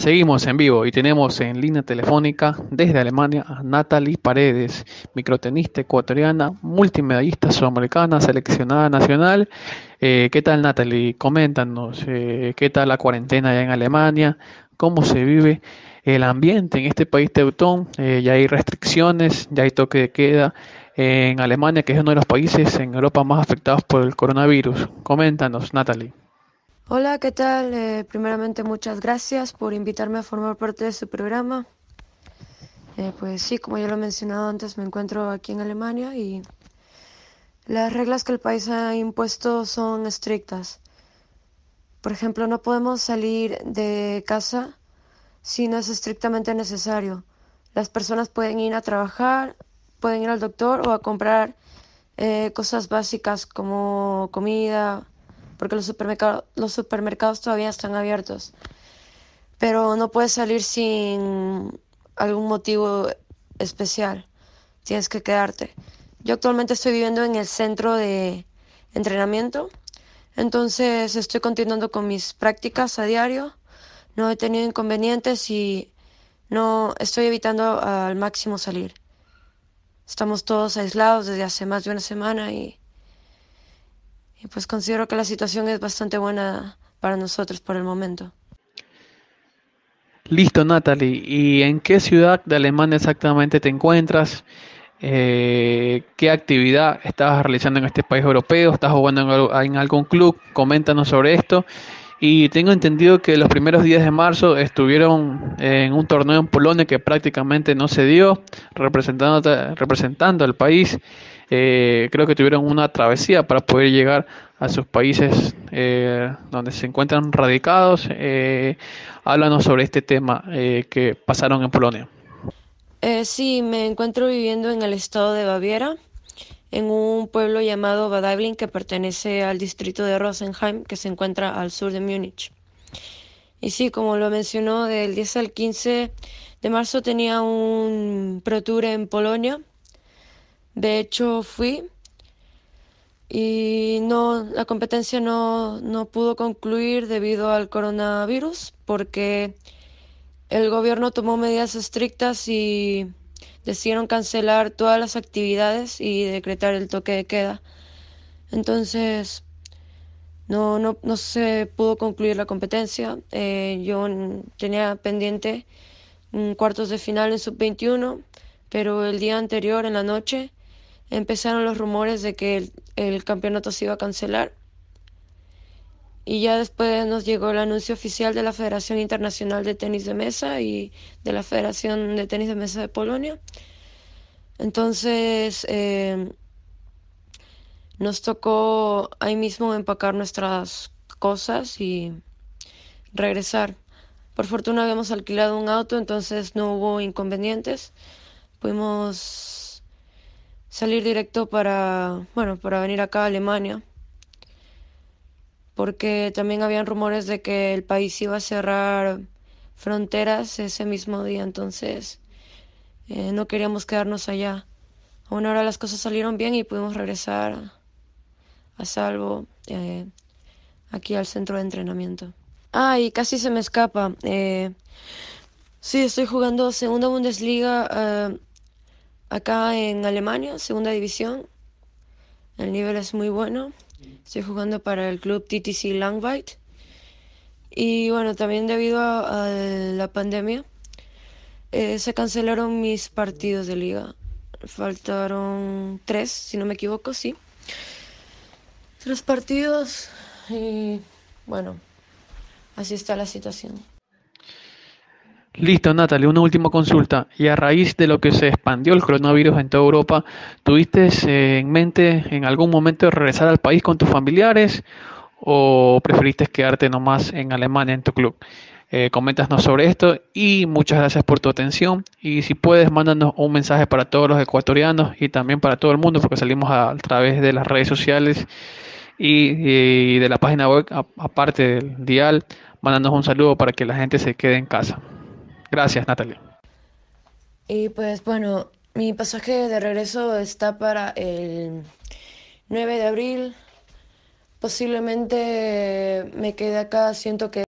Seguimos en vivo y tenemos en línea telefónica desde Alemania a Natalie Paredes, microtenista ecuatoriana, multimedallista sudamericana, seleccionada nacional. Eh, ¿Qué tal Natalie? Coméntanos, eh, ¿qué tal la cuarentena allá en Alemania? ¿Cómo se vive el ambiente en este país teutón? Eh, ya hay restricciones, ya hay toque de queda en Alemania, que es uno de los países en Europa más afectados por el coronavirus. Coméntanos, Natalie. Hola, ¿qué tal? Eh, primeramente muchas gracias por invitarme a formar parte de su este programa. Eh, pues sí, como ya lo he mencionado antes, me encuentro aquí en Alemania y las reglas que el país ha impuesto son estrictas. Por ejemplo, no podemos salir de casa si no es estrictamente necesario. Las personas pueden ir a trabajar, pueden ir al doctor o a comprar eh, cosas básicas como comida, porque los, supermercados todavía están abiertos. Pero no puedes salir sin algún motivo especial. Tienes que quedarte. Yo actualmente estoy viviendo en el centro de entrenamiento, entonces estoy continuando con mis prácticas a diario. No he tenido inconvenientes y no estoy evitando al máximo salir. Estamos todos aislados desde hace más de una semana y y pues considero que la situación es bastante buena para nosotros por el momento. Listo, Natalie. ¿Y en qué ciudad de Alemania exactamente te encuentras? Eh, ¿Qué actividad estás realizando en este país europeo? ¿Estás jugando en algún club? Coméntanos sobre esto y tengo entendido que los primeros días de marzo estuvieron en un torneo en Polonia que prácticamente no se dio, representando, representando al país. Eh, creo que tuvieron una travesía para poder llegar a sus países eh, donde se encuentran radicados. Eh, háblanos sobre este tema que pasaron en Polonia. sí, me encuentro viviendo en el estado de Baviera en un pueblo llamado Badablin que pertenece al distrito de Rosenheim que se encuentra al sur de Múnich. Y sí, como lo mencionó, del 10 al 15 de marzo tenía un Pro Tour en Polonia. De hecho, fui y no la competencia no, no pudo concluir debido al coronavirus porque el gobierno tomó medidas estrictas y decidieron cancelar todas las actividades y decretar el toque de queda. Entonces, no, no, se pudo concluir la competencia. Eh, yo tenía pendiente un mm, cuartos de final en sub-21, pero el día anterior, en la noche, empezaron los rumores de que el campeonato se iba a cancelar y ya después nos llegó el anuncio oficial de la Federación Internacional de Tenis de Mesa y de la Federación de Tenis de Mesa de Polonia. Entonces eh, nos tocó ahí mismo empacar nuestras cosas y regresar. Por fortuna habíamos alquilado un auto, entonces no hubo inconvenientes. Pudimos salir directo para, bueno, para venir acá a Alemania porque también habían rumores de que el país iba a cerrar fronteras ese mismo día, entonces eh, no queríamos quedarnos allá. una ahora las cosas salieron bien y pudimos regresar a, salvo eh, aquí al centro de entrenamiento. Ah, y casi se me escapa. Eh, sí, estoy jugando segunda Bundesliga acá en Alemania, segunda división. El nivel es muy bueno. Estoy jugando para el club TTC Langbyte. Y bueno, también debido a, la pandemia, eh, se cancelaron mis partidos de liga. Faltaron tres, si no me equivoco, sí. Tres partidos y bueno, así está la situación. Listo, Natalie, una última consulta. Y a raíz de lo que se expandió el coronavirus en toda Europa, ¿tuviste eh, en mente en algún momento regresar al país con tus familiares o preferiste quedarte nomás en Alemania, en tu club? Eh, coméntanos sobre esto y muchas gracias por tu atención. Y si puedes, mándanos un mensaje para todos los ecuatorianos y también para todo el mundo, porque salimos a, través de las redes sociales y, y de la página web, aparte del dial. Mándanos un saludo para que la gente se quede en casa. Gracias, Natalia. Y pues bueno, mi pasaje de regreso está para el 9 de abril. Posiblemente me quede acá, siento que...